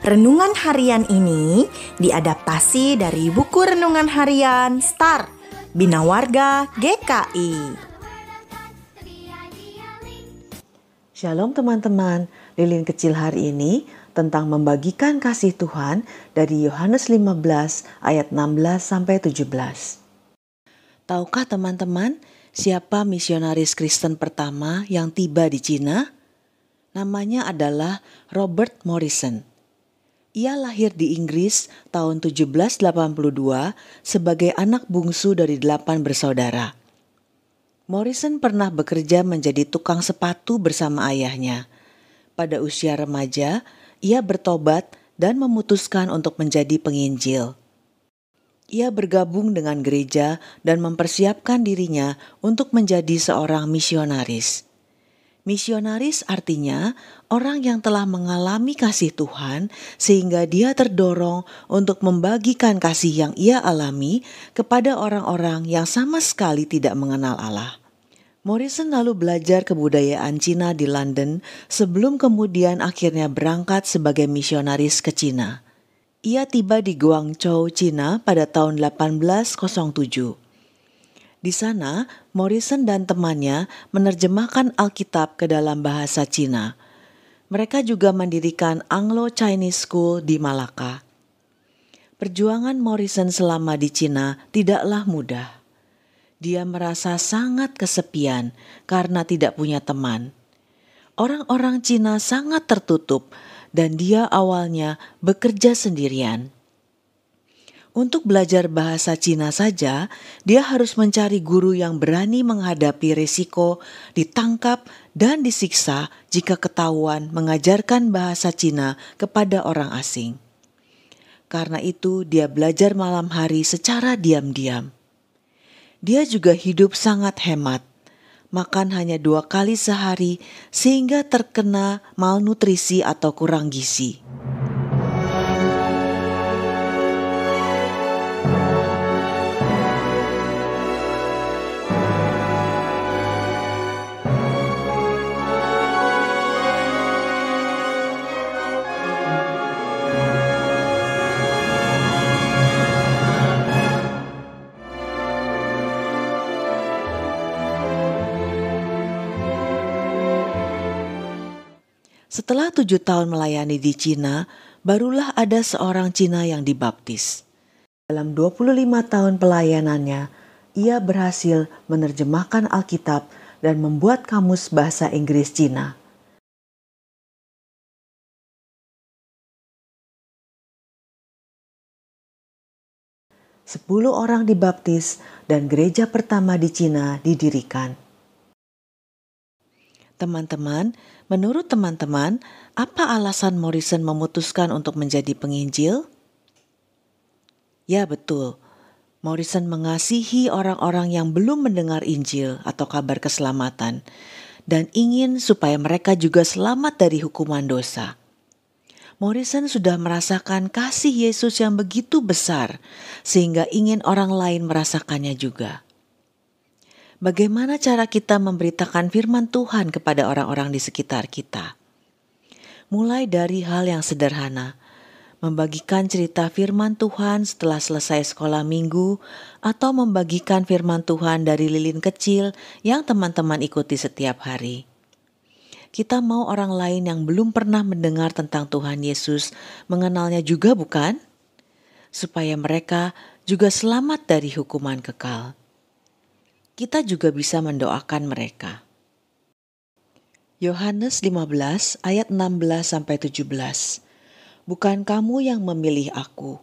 Renungan harian ini diadaptasi dari buku renungan harian Star Bina Warga GKI. Shalom teman-teman, lilin kecil hari ini tentang membagikan kasih Tuhan dari Yohanes 15 ayat 16 sampai 17. Tahukah teman-teman siapa misionaris Kristen pertama yang tiba di Cina? Namanya adalah Robert Morrison. Ia lahir di Inggris tahun 1782 sebagai anak bungsu dari delapan bersaudara. Morrison pernah bekerja menjadi tukang sepatu bersama ayahnya. Pada usia remaja, ia bertobat dan memutuskan untuk menjadi penginjil. Ia bergabung dengan gereja dan mempersiapkan dirinya untuk menjadi seorang misionaris. Misionaris artinya orang yang telah mengalami kasih Tuhan, sehingga dia terdorong untuk membagikan kasih yang ia alami kepada orang-orang yang sama sekali tidak mengenal Allah. Morrison lalu belajar kebudayaan Cina di London sebelum kemudian akhirnya berangkat sebagai misionaris ke Cina. Ia tiba di Guangzhou, Cina pada tahun 1807. Di sana, Morrison dan temannya menerjemahkan Alkitab ke dalam bahasa Cina. Mereka juga mendirikan Anglo-Chinese School di Malaka. Perjuangan Morrison selama di Cina tidaklah mudah. Dia merasa sangat kesepian karena tidak punya teman. Orang-orang Cina sangat tertutup, dan dia awalnya bekerja sendirian. Untuk belajar bahasa Cina saja, dia harus mencari guru yang berani menghadapi resiko ditangkap dan disiksa jika ketahuan mengajarkan bahasa Cina kepada orang asing. Karena itu, dia belajar malam hari secara diam-diam. Dia juga hidup sangat hemat, makan hanya dua kali sehari, sehingga terkena malnutrisi atau kurang gizi. Setelah tujuh tahun melayani di Cina, barulah ada seorang Cina yang dibaptis. Dalam 25 tahun pelayanannya, ia berhasil menerjemahkan Alkitab dan membuat kamus bahasa Inggris Cina. Sepuluh orang dibaptis dan gereja pertama di Cina didirikan. Teman-teman, menurut teman-teman, apa alasan Morrison memutuskan untuk menjadi penginjil? Ya, betul. Morrison mengasihi orang-orang yang belum mendengar Injil atau kabar keselamatan dan ingin supaya mereka juga selamat dari hukuman dosa. Morrison sudah merasakan kasih Yesus yang begitu besar sehingga ingin orang lain merasakannya juga bagaimana cara kita memberitakan firman Tuhan kepada orang-orang di sekitar kita. Mulai dari hal yang sederhana, membagikan cerita firman Tuhan setelah selesai sekolah minggu, atau membagikan firman Tuhan dari lilin kecil yang teman-teman ikuti setiap hari. Kita mau orang lain yang belum pernah mendengar tentang Tuhan Yesus mengenalnya juga, bukan? Supaya mereka juga selamat dari hukuman kekal kita juga bisa mendoakan mereka. Yohanes 15 ayat 16 sampai 17. Bukan kamu yang memilih aku,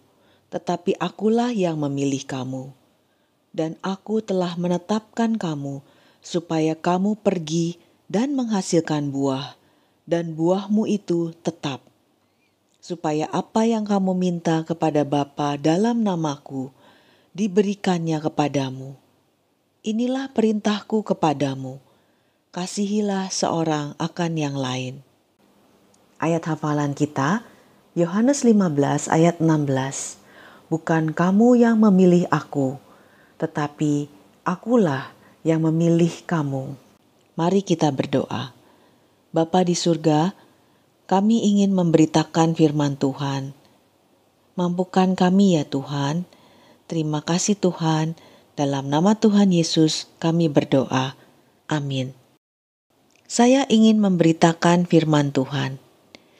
tetapi akulah yang memilih kamu. Dan aku telah menetapkan kamu supaya kamu pergi dan menghasilkan buah dan buahmu itu tetap. Supaya apa yang kamu minta kepada Bapa dalam namaku diberikannya kepadamu. Inilah perintahku kepadamu, kasihilah seorang akan yang lain. Ayat hafalan kita, Yohanes 15 ayat 16. Bukan kamu yang memilih aku, tetapi akulah yang memilih kamu. Mari kita berdoa. Bapa di surga, kami ingin memberitakan firman Tuhan. Mampukan kami ya Tuhan. Terima kasih Tuhan dalam nama Tuhan Yesus kami berdoa. Amin. Saya ingin memberitakan firman Tuhan.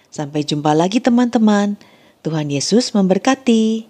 Sampai jumpa lagi teman-teman. Tuhan Yesus memberkati.